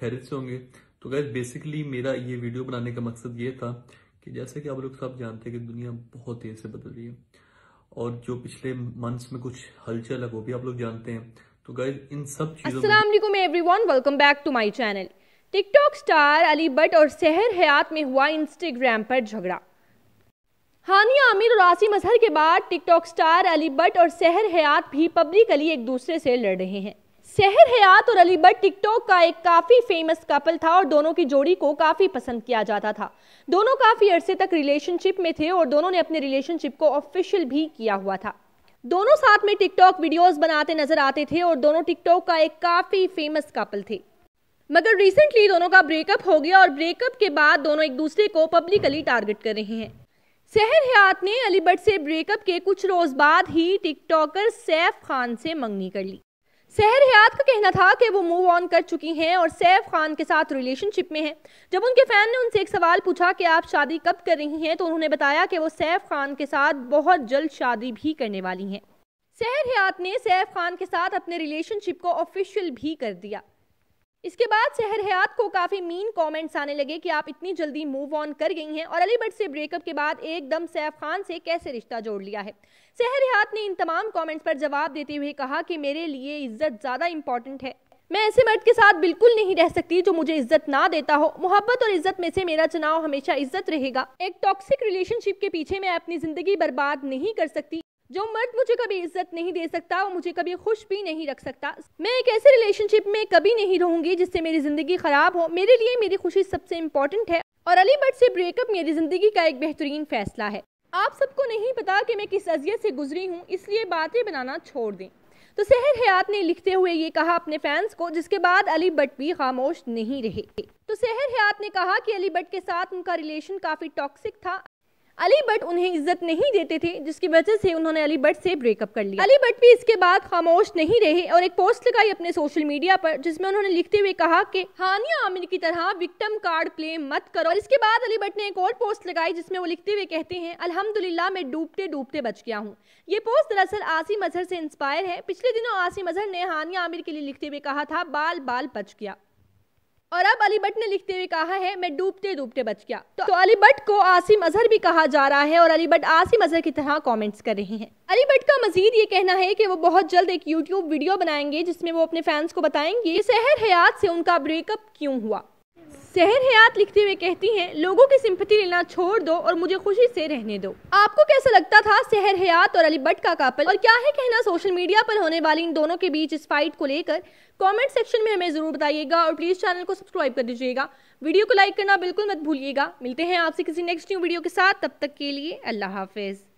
खैरित से होंगे तो गैस बेसिकली मेरा ये वीडियो बनाने का मकसद ये था कि जैसे कि आप लोग सब जानते हैं कि दुनिया बहुत तेज से बदल रही है और जो पिछले मंथ्स में कुछ हलचल है वो भी आप लोग जानते हैं तो गैस इन सब चीजों अस्सलाम वालेकुम everyone welcome back to my channel TikTok star Ali Butt और सहर हयात में हुआ इंस्टाग्राम पर झगड़ा हानिया आमिर और आसिम अजहर के बाद टिकटॉक स्टार अली बट और सहर हयात भी पब्लिकली एक दूसरे से लड़ रहे हैं शहर हयात और अली बट टिकटॉक का एक काफ़ी फेमस कपल था और दोनों की जोड़ी को काफ़ी पसंद किया जाता था दोनों काफ़ी अरसे तक रिलेशनशिप में थे और दोनों ने अपने रिलेशनशिप को ऑफिशियल भी किया हुआ था दोनों साथ में टिकटॉक वीडियोस बनाते नजर आते थे और दोनों टिकटॉक का एक काफ़ी फेमस कपल थे मगर रिसेंटली दोनों का ब्रेकअप हो गया और ब्रेकअप के बाद दोनों एक दूसरे को पब्लिकली टारगेट कर रहे हैं सहर हयात ने बट से ब्रेकअप के कुछ रोज़ बाद ही टिकटॉकर सैफ खान से मंगनी कर ली सहर हयात का कहना था कि वो मूव ऑन कर चुकी हैं और सैफ खान के साथ रिलेशनशिप में हैं जब उनके फ़ैन ने उनसे एक सवाल पूछा कि आप शादी कब कर रही हैं तो उन्होंने बताया कि वो सैफ खान के साथ बहुत जल्द शादी भी करने वाली हैं सहर हयात ने सैफ खान के साथ अपने रिलेशनशिप को ऑफिशियल भी कर दिया इसके बाद शहर हयात को काफ़ी मीन कमेंट्स आने लगे कि आप इतनी जल्दी मूव ऑन कर गई हैं और अली भट्ट से ब्रेकअप के बाद एकदम सैफ खान से कैसे रिश्ता जोड़ लिया है शहर हयात ने इन तमाम कमेंट्स पर जवाब देते हुए कहा कि मेरे लिए इज्जत ज़्यादा इंपॉर्टेंट है मैं ऐसे मर्द के साथ बिल्कुल नहीं रह सकती जो मुझे इज्जत ना देता हो मोहब्बत और इज्जत में से मेरा चुनाव हमेशा इज्जत रहेगा एक टॉक्सिक रिलेशनशिप के पीछे मैं अपनी जिंदगी बर्बाद नहीं कर सकती जो मर्द मुझे कभी इज्जत नहीं दे सकता वो मुझे कभी खुश भी नहीं रख सकता मैं एक ऐसे रिलेशनशिप में कभी नहीं रहूंगी जिससे मेरी ज़िंदगी ख़राब हो मेरे लिए मेरी खुशी सबसे इम्पोर्टेंट है और अली भट्ट से ब्रेकअप मेरी ज़िंदगी का एक बेहतरीन फैसला है आप सबको नहीं पता कि मैं किस अजियत से गुजरी हूँ इसलिए बातें बनाना छोड़ दें तो सहर हयात ने लिखते हुए ये कहा अपने फैंस को जिसके बाद अली भट्ट भी खामोश नहीं रहे तो सहर हयात ने कहा कि अली भट्ट के साथ उनका रिलेशन काफ़ी टॉक्सिक था अली बट उन्हें इज्जत नहीं देते थे जिसकी वजह से उन्होंने अली बट से ब्रेकअप कर लिया अली बट भी इसके बाद खामोश नहीं रहे और एक पोस्ट लगाई अपने सोशल मीडिया पर जिसमें उन्होंने लिखते हुए कहा कि हानिया आमिर की तरह विक्टम कार्ड प्ले मत करो और इसके बाद अली बट ने एक और पोस्ट लगाई जिसमें वो लिखते हुए कहते हैं अलहमदुल्ला मैं डूबते डूबते बच गया हूँ ये पोस्ट दरअसल आसिम अजहर से इंस्पायर है पिछले दिनों आसिम अजहर ने हानिया आमिर के लिए लिखते हुए कहा था बाल बाल बच गया और अब अली भट्ट ने लिखते हुए कहा है मैं डूबते डूबते बच गया तो, तो अली भट्ट को आसिम अजहर भी कहा जा रहा है और अली भट्ट आसिम अजहर की तरह कमेंट्स कर रहे हैं अली भट्ट का मजीद ये कहना है कि वो बहुत जल्द एक यूट्यूब वीडियो बनाएंगे जिसमें वो अपने फैंस को बताएंगे शहर हयात से उनका ब्रेकअप क्यों हुआ शहर हयात लिखते हुए कहती हैं लोगों की सिंपति लेना छोड़ दो और मुझे खुशी से रहने दो आपको कैसा लगता था शहर हयात और अली भट्ट का कापल और क्या है कहना सोशल मीडिया पर होने वाली इन दोनों के बीच इस फाइट को लेकर कमेंट सेक्शन में हमें जरूर बताइएगा और प्लीज चैनल को सब्सक्राइब कर दीजिएगा वीडियो को लाइक करना बिल्कुल मत भूलिएगा मिलते हैं आपसे किसी नेक्स्ट न्यू वीडियो के साथ तब तक के लिए अल्लाह हाफिज़